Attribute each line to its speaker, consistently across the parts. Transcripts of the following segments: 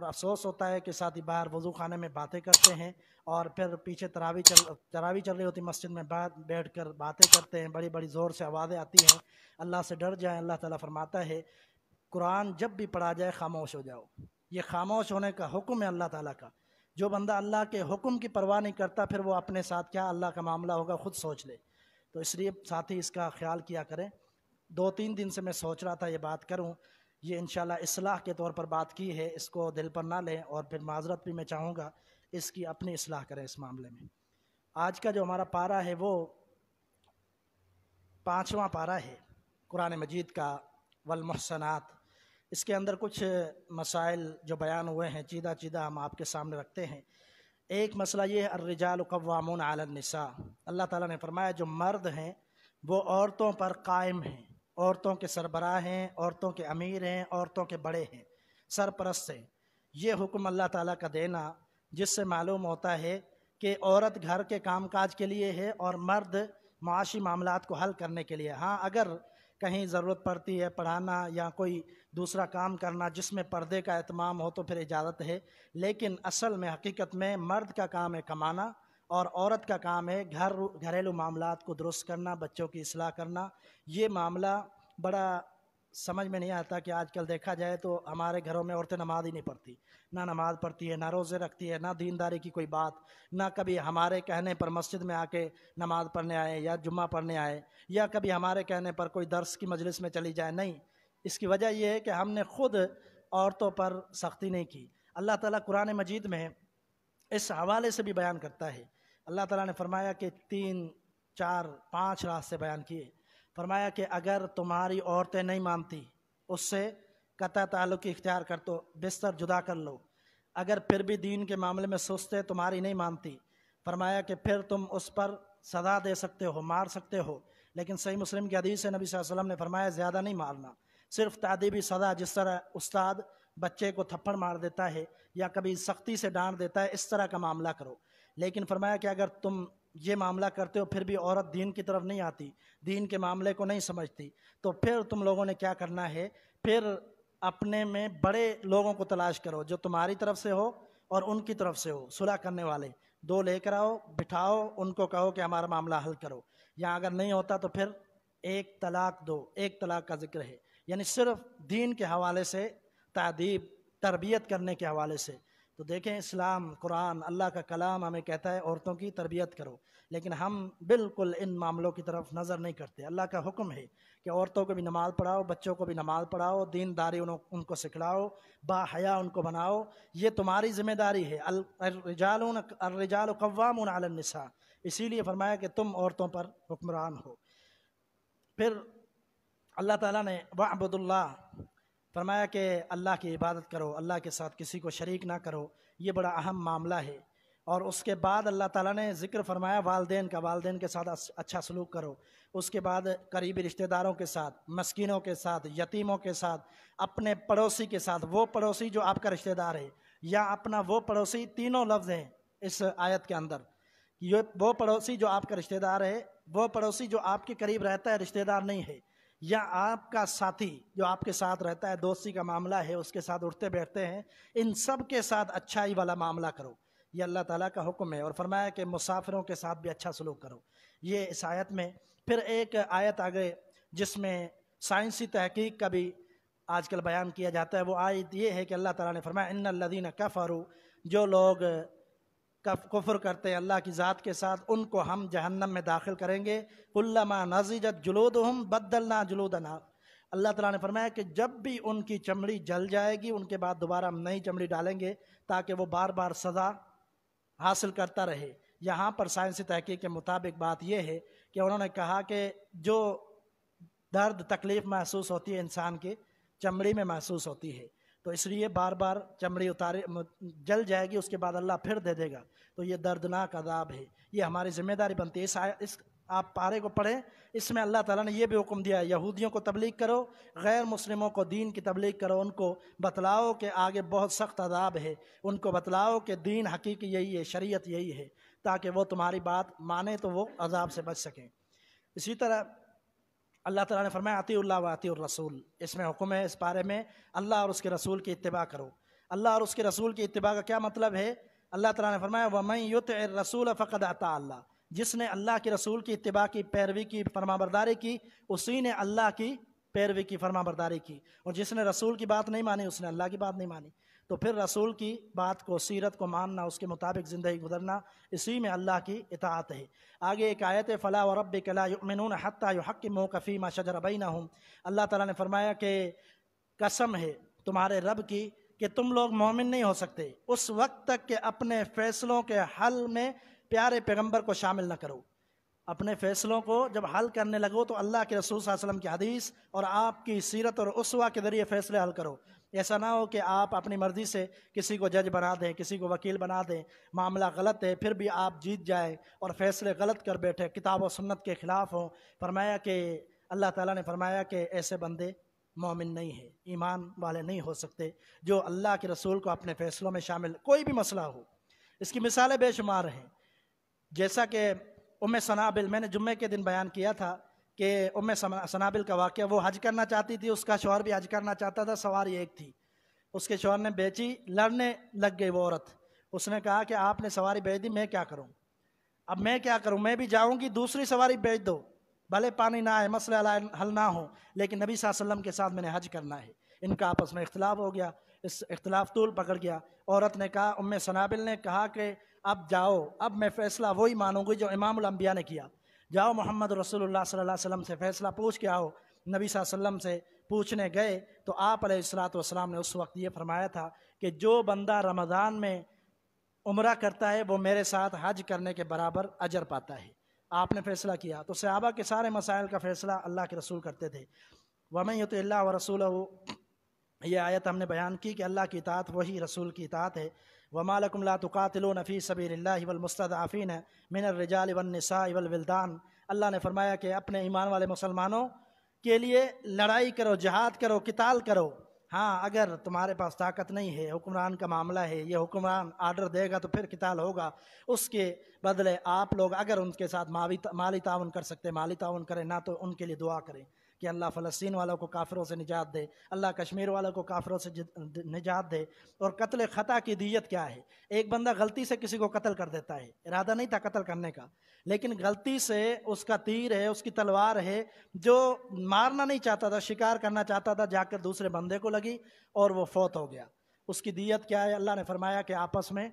Speaker 1: और अफसोस होता है कि साथी बाहर वजू खाने में बातें करते हैं और फिर पीछे तरावी चल तरावी चल रही होती मस्जिद में बात बैठ कर बातें करते हैं बड़ी बड़ी ज़ोर से आवाज़ें आती हैं अल्लाह से डर जाए अल्लाह ताला फरमाता है कुरान जब भी पढ़ा जाए खामोश हो जाओ ये खामोश होने का हुक्म है अल्लाह ताला का जो बंदा अल्लाह के हुक्म की परवाह नहीं करता फिर वो अपने साथ क्या अल्लाह का मामला होगा खुद सोच ले तो इसलिए ही इसका ख्याल किया करें दो तीन दिन से मैं सोच रहा था ये बात करूँ ये इन इसलाह के तौर पर बात की है इसको दिल पर ना लें और फिर माजरत भी मैं चाहूँगा इसकी अपनी असलाह करें इस मामले में आज का जो हमारा पारा है वो पाँचवा पारा है कुरान मजीद का वलमहसनात इसके अंदर कुछ मसाइल जो बयान हुए हैं चीदा चीदा हम आपके सामने रखते हैं एक मसला ये है अर्रजाल आलनसा अल्लाह ताला ने फरमाया जो मर्द हैं वो औरतों पर कायम हैं औरतों के सरबराह हैं औरतों के अमीर हैं औरतों के बड़े हैं सरपरस्त हैं ये हुक्म अल्लाह ताला का देना जिससे मालूम होता है कि औरत घर के कामकाज के लिए है और मर्द माशी मामला को हल करने के लिए हाँ अगर कहीं ज़रूरत पड़ती है पढ़ाना या कोई दूसरा काम करना जिसमें पर्दे का अहतमाम हो तो फिर इजाज़त है लेकिन असल में हकीकत में मर्द का काम है कमाना और औरत का काम है घर घरेलू मामला को दुरुस्त करना बच्चों की असलाह करना ये मामला बड़ा समझ में नहीं आता कि आजकल देखा जाए तो हमारे घरों में औरतें नमाज ही नहीं पढ़ती ना नमाज पढ़ती है ना रोज़े रखती है ना दीनदारी की कोई बात ना कभी हमारे कहने पर मस्जिद में आके नमाज पढ़ने आए या जुम्मा पढ़ने आए या कभी हमारे कहने पर कोई दर्स की मजलिस में चली जाए नहीं इसकी वजह यह है कि हमने खुद औरतों पर सख्ती नहीं की अल्लाह ताला कुरान मजीद में इस हवाले से भी बयान करता है अल्लाह ताला ने फरमाया कि तीन चार पांच रास्ते बयान किए फरमाया कि अगर तुम्हारी औरतें नहीं मानती उससे कता ताल्लुक इख्तियार कर तो बिस्तर जुदा कर लो अगर फिर भी दीन के मामले में सोचते तुम्हारी नहीं मानती फरमाया कि फिर तुम उस पर सजा दे सकते हो मार सकते हो लेकिन सही मुस्लिम की हदीस है नबी वसल्लम ने फरमाया ज़्यादा नहीं मारना सिर्फ तादीबी सजा जिस तरह उस्ताद बच्चे को थप्पड़ मार देता है या कभी सख्ती से डांट देता है इस तरह का मामला करो लेकिन फरमाया कि अगर तुम ये मामला करते हो फिर भी औरत दीन की तरफ नहीं आती दीन के मामले को नहीं समझती तो फिर तुम लोगों ने क्या करना है फिर अपने में बड़े लोगों को तलाश करो जो तुम्हारी तरफ से हो और उनकी तरफ से हो सुलह करने वाले दो लेकर आओ बिठाओ उनको कहो कि हमारा मामला हल करो या अगर नहीं होता तो फिर एक तलाक दो एक तलाक का जिक्र है यानी सिर्फ दीन के हवाले से तदीब तरबियत करने के हवाले से तो देखें इस्लाम कुरान अल्लाह का कलाम हमें कहता है औरतों की तरबियत करो लेकिन हम बिल्कुल इन मामलों की तरफ नज़र नहीं करते अल्लाह का हुक्म है कि औरतों को भी नमाज़ पढ़ाओ बच्चों को भी नमाज़ पढ़ाओ दीनदारी उन, उनको सिखलाओ बाया उनको बनाओ ये तुम्हारी जिम्मेदारी है अलरजाल अर्रजाल कवाम इसीलिए फरमाया कि तुम औरतों पर हुक्मरान हो फिर अल्लाह ताला ने वबुदुल्ला फरमाया कि अल्लाह की इबादत करो अल्लाह के साथ किसी को शरीक ना करो ये बड़ा अहम मामला है और उसके बाद अल्लाह ताला ने ज़िक्र फरमाया वालदेन का वालदेन के साथ अच्छा सलूक करो उसके बाद करीबी रिश्तेदारों के साथ मस्किनों के साथ यतीमों के साथ अपने पड़ोसी के साथ वो पड़ोसी जो आपका रिश्तेदार है या अपना वो पड़ोसी तीनों लफ्ज़ हैं इस आयत के अंदर ये वो पड़ोसी जो आपका रिश्तेदार है वो पड़ोसी जो आपके करीब रहता है रिश्तेदार नहीं है या आपका साथी जो आपके साथ रहता है दोस्ती का मामला है उसके साथ उठते बैठते हैं इन सब के साथ अच्छाई वाला मामला करो ये अल्लाह ताला का हुक्म है और फरमाया कि मुसाफिरों के साथ भी अच्छा सलूक करो ये इस आयत में फिर एक आयत आ गए जिसमें साइंसी तहकीक का भी आजकल बयान किया जाता है वो आयत ये है कि अल्लाह ताला ने फरमाया इन लदीन जो लोग कफ़र करते अल्लाह की ज़ात के साथ उनको हम जहन्नम में दाखिल करेंगे कुल्लमा नजीजत जुलूद हम बदलना जुलूदना अल्लाह ताला ने फरमाया कि जब भी उनकी चमड़ी जल जाएगी उनके बाद दोबारा हम नई चमड़ी डालेंगे ताकि वो बार बार सज़ा हासिल करता रहे यहाँ पर साइंसी तहकीक के मुताबिक बात यह है कि उन्होंने कहा कि जो दर्द तकलीफ़ महसूस होती है इंसान की चमड़ी में महसूस होती है तो इसलिए बार बार चमड़ी उतारे जल जाएगी उसके बाद अल्लाह फिर दे देगा तो ये दर्दनाक अदाब है ये हमारी जिम्मेदारी बनती है इस, इस आप पारे को पढ़ें इसमें अल्लाह ताला ने यह भी हुक्म दिया यहूदियों को तबलीग करो गैर मुस्लिमों को दीन की तबलीग करो उनको बतलाओ के आगे बहुत सख्त अदाब है उनको बतलाओ के दीन हकीक यही है शरीयत यही है ताकि वो तुम्हारी बात माने तो वो अजाब से बच सकें इसी तरह अल्लाह तला ने फरमाया आती व आती रसूल इसमें हुक्म है इस बारे में अल्लाह और उसके रसूल की इतबा करो अल्लाह और उसके रसूल की इतबा का क्या मतलब है अल्लाह तला ने फरमाया वमई युत रसूल फ़कद अता अल्लाह जिसने अल्लाह के रसूल की इतबा की पैरवी की फरमाबरदारी की उसी ने अल्लाह की पैरवी की फरमाबरदारी की और जिसने रसूल की बात नहीं मानी उसने अल्लाह की बात नहीं मानी तो फिर रसूल की बात को सीरत को मानना उसके मुताबिक ज़िंदगी गुजरना इसी में अल्लाह की इतात है आगे एक आयत फ़ला और रब कलामिन हती हक़ मोकफ़ी मा बई ना हूँ अल्लाह ताला ने फरमाया कि कसम है तुम्हारे रब की कि तुम लोग मोमिन नहीं हो सकते उस वक्त तक के अपने फ़ैसलों के हल में प्यारे पैगम्बर को शामिल न करो अपने फ़ैसलों को जब हल करने लगो तो अल्लाह के रसूल वसम की हदीस और आपकी सीरत और उसवा के ज़रिए फ़ैसले हल करो ऐसा ना हो कि आप अपनी मर्ज़ी से किसी को जज बना दें किसी को वकील बना दें मामला गलत है फिर भी आप जीत जाए और फैसले गलत कर बैठे किताब और सुन्नत के ख़िलाफ़ हों फरमाया कि अल्लाह ताला ने फरमाया कि ऐसे बंदे मोमिन नहीं हैं ईमान वाले नहीं हो सकते जो अल्लाह के रसूल को अपने फ़ैसलों में शामिल कोई भी मसला हो इसकी मिसालें बेशुमार हैं जैसा कि उम सनाबिल मैंने जुम्मे के दिन बयान किया था कि उम सनाबिल का वाक़ वो हज करना चाहती थी उसका शोहर भी हज करना चाहता था सवारी एक थी उसके शोहर ने बेची लड़ने लग गई वो औरत उसने कहा कि आपने सवारी बेच दी मैं क्या करूं अब मैं क्या करूं मैं भी जाऊंगी दूसरी सवारी बेच दो भले पानी ना आए मसला हल ना हो लेकिन नबी वसल्लम के साथ मैंने हज करना है इनका आपस में इख्तलाफ हो गया इस इख्तलाफ तूल पकड़ गया औरत ने कहा उम सनाबिल ने कहा कि अब जाओ अब मैं फ़ैसला वही मानूंगी जो इमाम अम्बिया ने किया जाओ मोहम्मद रसोल्ला सल्लल्लाहु अलैहि वसल्लम से फैसला पूछ के आओ नबी वसल्लम से पूछने गए तो आप सलाम ने उस वक्त ये फरमाया था कि जो बंदा रमज़ान में उम्र करता है वो मेरे साथ हज करने के बराबर अजर पाता है आपने फैसला किया तो सहाबा के सारे मसाइल का फैसला अल्लाह के रसूल करते थे वमन तो अल्लाह व रसूल ये आयत हमने बयान की कि अल्लाह की इतात वही रसूल की इतात है वमालकुम लातुकातिल नफ़ी सबीरमस्तफ़ीन मिन रजाल वनसा वलविल्दान अल्लाह ने फरमाया कि अपने ईमान वाले मुसलमानों के लिए लड़ाई करो जहाद करो किताल करो हाँ अगर तुम्हारे पास ताकत नहीं है हुक्मरान का मामला है ये हुक्मरान आर्डर देगा तो फिर किताल होगा उसके बदले आप लोग अगर उनके साथ माली ताउन कर सकते माली ताउन करें ना तो उनके लिए दुआ करें कि अल्लाह फ़लस्तीन वालों को काफरों से निजात दे अल्लाह कश्मीर वालों को काफरों से निजात दे और कत्ल ख़ता की दियत क्या है एक बंदा गलती से किसी को कत्ल कर देता है इरादा नहीं था कत्ल करने का लेकिन गलती से उसका तीर है उसकी तलवार है जो मारना नहीं चाहता था शिकार करना चाहता था जाकर दूसरे बंदे को लगी और वो फौत हो गया उसकी दियत क्या है अल्लाह ने फरमाया कि आपस में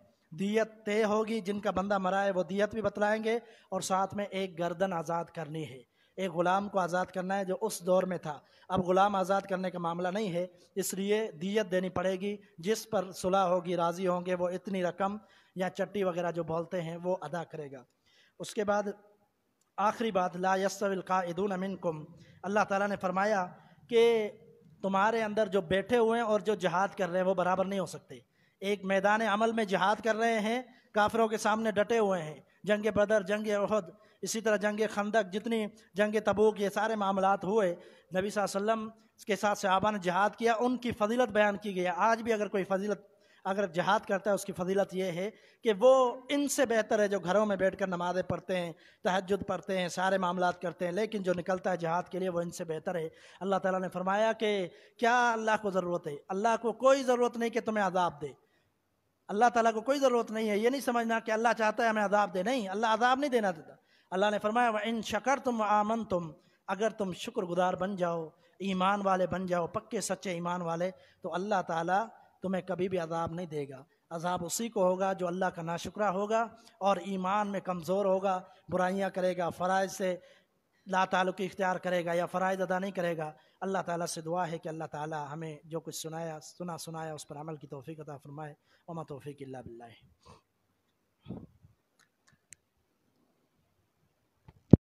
Speaker 1: दियत तय होगी जिनका बंदा मरा है वो दियत भी बतलाएंगे और साथ में एक गर्दन आज़ाद करनी है एक ग़ुलाम को आज़ाद करना है जो उस दौर में था अब ग़ुलाम आज़ाद करने का मामला नहीं है इसलिए दियत देनी पड़ेगी जिस पर सुलह होगी राज़ी होंगे वो इतनी रकम या चट्टी वगैरह जो बोलते हैं वो अदा करेगा उसके बाद आखिरी बात ला यसविल अमिन कुम अल्लाह ताला ने फरमाया कि तुम्हारे अंदर जो बैठे हुए हैं और जो जहाद कर रहे हैं वो बराबर नहीं हो सकते एक मैदान अमल में जहाद कर रहे हैं काफिरों के सामने डटे हुए हैं जंग बदर जंग अहद इसी तरह जंग खंदक जितनी जंग तबूक ये सारे मामला हुए नबी वसल्लम के साथ सहाबा ने जहाद किया उनकी फजीलत बयान की गई आज भी अगर कोई फजीलत अगर जहाद करता है उसकी फजीलत ये है कि वो इनसे बेहतर है जो घरों में बैठ कर नमाज़ें पढ़ते हैं तहजद पढ़ते हैं सारे मामला करते हैं लेकिन जो निकलता है जहाद के लिए वो इनसे बेहतर है अल्लाह ताला ने फरमाया कि क्या अल्लाह को ज़रूरत है अल्लाह को कोई ज़रूरत नहीं कि तुम्हें अदाब दे अल्लाह ताली को कोई ज़रूरत नहीं है ये नहीं समझना कि अल्लाह चाहता है हमें अदाब दे नहीं अल्लाह अदाब नहीं देना देता अल्लाह ने फरमाया व इन शकर तुम आमन तुम अगर तुम शुक्रगुजार बन जाओ ईमान वाले बन जाओ पक्के सच्चे ईमान वाले तो अल्लाह ताला तुम्हें कभी भी अजाब नहीं देगा अजाब उसी को होगा जो अल्लाह का नाशुक्रा होगा और ईमान में कमज़ोर होगा बुराइयाँ करेगा फ़राज से ला तल्लुक इख्तियार करेगा या फराज़ अदा नहीं करेगा अल्लाह ताला से दुआ है कि अल्लाह ताला हमें जो कुछ सुनाया सुना सुनाया उस पर अमल की तोफ़ी अदा फ़रमाए वमा तोफ़ी बिल्ला